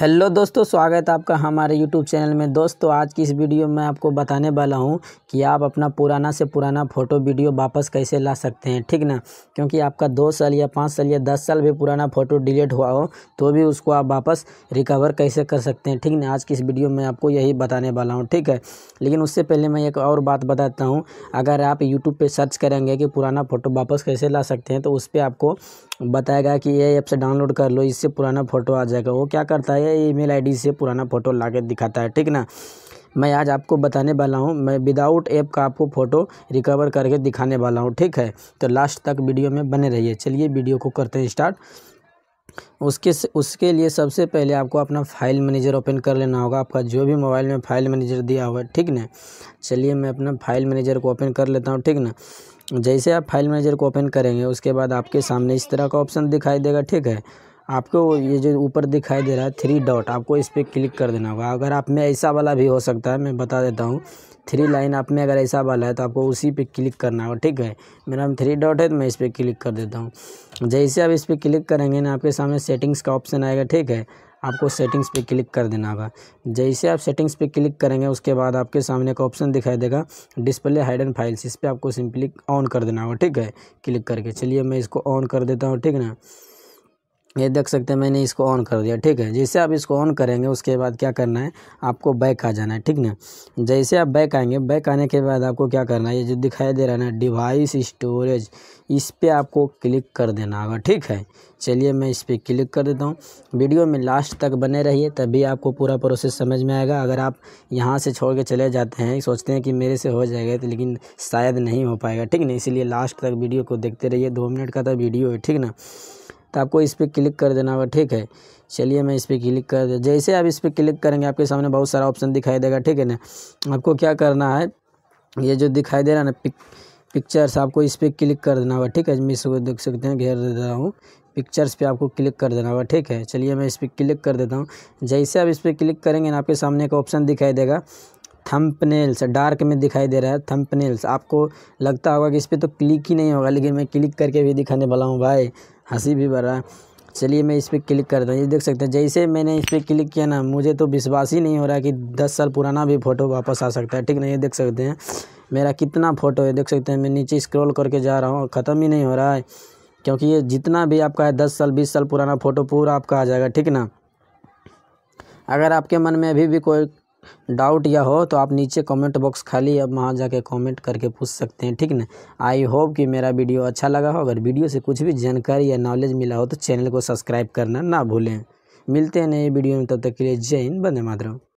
hello दोस्तों स्वागत है आपका हमारे यूट्यूब चैनल में दोस्तों आज की इस वीडियो में आपको बताने वाला हूं कि आप अपना पुराना से पुराना फ़ोटो वीडियो वापस कैसे ला सकते हैं ठीक ना क्योंकि आपका दो साल या पाँच साल या दस साल भी पुराना फ़ोटो डिलीट हुआ हो तो भी उसको आप वापस रिकवर कैसे कर सकते हैं ठीक ना आज की इस वीडियो में आपको यही बताने वाला हूँ ठीक है लेकिन उससे पहले मैं एक और बात बताता हूँ अगर आप यूट्यूब पर सर्च करेंगे कि पुराना फ़ोटो वापस कैसे ला सकते हैं तो उस पर आपको बताएगा कि ये ऐप से डाउनलोड कर लो इससे पुराना फ़ोटो आ जाएगा वो क्या करता है है ईमेल आईडी से पुराना फ़ोटो ला के दिखाता है ठीक ना मैं आज आपको बताने वाला हूँ मैं विदाउट ऐप का आपको फ़ोटो रिकवर करके दिखाने वाला हूँ ठीक है तो लास्ट तक वीडियो में बने रहिए चलिए वीडियो को करते हैं स्टार्ट उसके उसके लिए सबसे पहले आपको अपना फाइल मैनेजर ओपन कर लेना होगा आपका जो भी मोबाइल में फाइल मैनेजर दिया हुआ है ठीक ना चलिए मैं अपना फाइल मैनेजर को ओपन कर लेता हूँ ठीक ना जैसे आप फाइल मैनेजर को ओपन करेंगे उसके बाद आपके सामने इस तरह का ऑप्शन दिखाई देगा ठीक है आपको ये जो ऊपर दिखाई दे रहा है थ्री डॉट आपको इस पर क्लिक कर देना होगा अगर आप में ऐसा वाला भी हो सकता है मैं बता देता हूँ थ्री लाइन आप में अगर ऐसा वाला है तो आपको उसी पे क्लिक करना होगा ठीक है मेरा नाम थ्री डॉट है तो मैं इस पर क्लिक कर देता हूँ जैसे आप इस पर क्लिक करेंगे ना आपके सामने सेटिंग्स का ऑप्शन आएगा ठीक है आपको सेटिंग्स पे क्लिक कर देना होगा जैसे आप सेटिंग्स पे क्लिक करेंगे उसके बाद आपके सामने एक ऑप्शन दिखाई देगा डिस्प्ले हाइड एंड फाइल्स इस पर आपको सिंपली ऑन कर देना होगा ठीक है क्लिक करके चलिए मैं इसको ऑन कर देता हूँ ठीक ना ये देख सकते हैं मैंने इसको ऑन कर दिया ठीक है जैसे आप इसको ऑन करेंगे उसके बाद क्या करना है आपको बैक आ जाना है ठीक ना जैसे आप बैक आएंगे बैक आने के बाद आपको क्या करना है ये जो दिखाई दे रहा है ना डिवाइस स्टोरेज इस पर आपको क्लिक कर देना होगा ठीक है चलिए मैं इस पर क्लिक कर देता हूँ वीडियो में लास्ट तक बने रहिए तभी आपको पूरा प्रोसेस समझ में आएगा अगर आप यहाँ से छोड़ के चले जाते हैं सोचते हैं कि मेरे से हो जाएगा तो लेकिन शायद नहीं हो पाएगा ठीक ना इसीलिए लास्ट तक वीडियो को देखते रहिए दो मिनट का तो वीडियो है ठीक ना तो आपको इस पर क्लिक कर देना होगा ठीक है चलिए मैं इस पर क्लिक कर दे जैसे आप इस पर क्लिक करेंगे आपके सामने बहुत सारा ऑप्शन दिखाई देगा ठीक है ना आपको क्या करना है ये जो दिखाई दे रहा है ना पिक पिक्चर्स आपको इस पर क्लिक कर देना होगा ठीक है मैं इसको देख सकते हैं घेर दे रहा हूँ पिक्चर्स पे आपको क्लिक कर देना होगा ठीक है चलिए मैं इस पर क्लिक कर देता हूँ जैसे आप इस पर क्लिक करेंगे ना आपके सामने एक ऑप्शन दिखाई देगा थम्पनेल्स डार्क में दिखाई दे रहा है थम्पनेल्स आपको लगता होगा कि इस पर तो क्लिक ही नहीं होगा लेकिन मैं क्लिक करके भी दिखाने वाला हूँ भाई हंसी भी भर रहा है चलिए मैं इस पर क्लिक करता हूँ ये देख सकते हैं जैसे मैंने इस पर क्लिक किया ना मुझे तो विश्वास ही नहीं हो रहा कि दस साल पुराना भी फ़ोटो वापस आ सकता है ठीक ना ये देख सकते हैं मेरा कितना फ़ोटो है देख सकते हैं मैं नीचे स्क्रॉल करके जा रहा हूँ ख़त्म ही नहीं हो रहा है क्योंकि ये जितना भी आपका है दस साल बीस साल पुराना फ़ोटो पूरा आपका आ जाएगा ठीक ना अगर आपके मन में अभी भी कोई डाउट या हो तो आप नीचे कमेंट बॉक्स खाली अब वहाँ जाके कमेंट करके पूछ सकते हैं ठीक ना आई होप कि मेरा वीडियो अच्छा लगा हो अगर वीडियो से कुछ भी जानकारी या नॉलेज मिला हो तो चैनल को सब्सक्राइब करना ना भूलें मिलते हैं नए वीडियो में तब तक के लिए जय हिंद बंदे माधव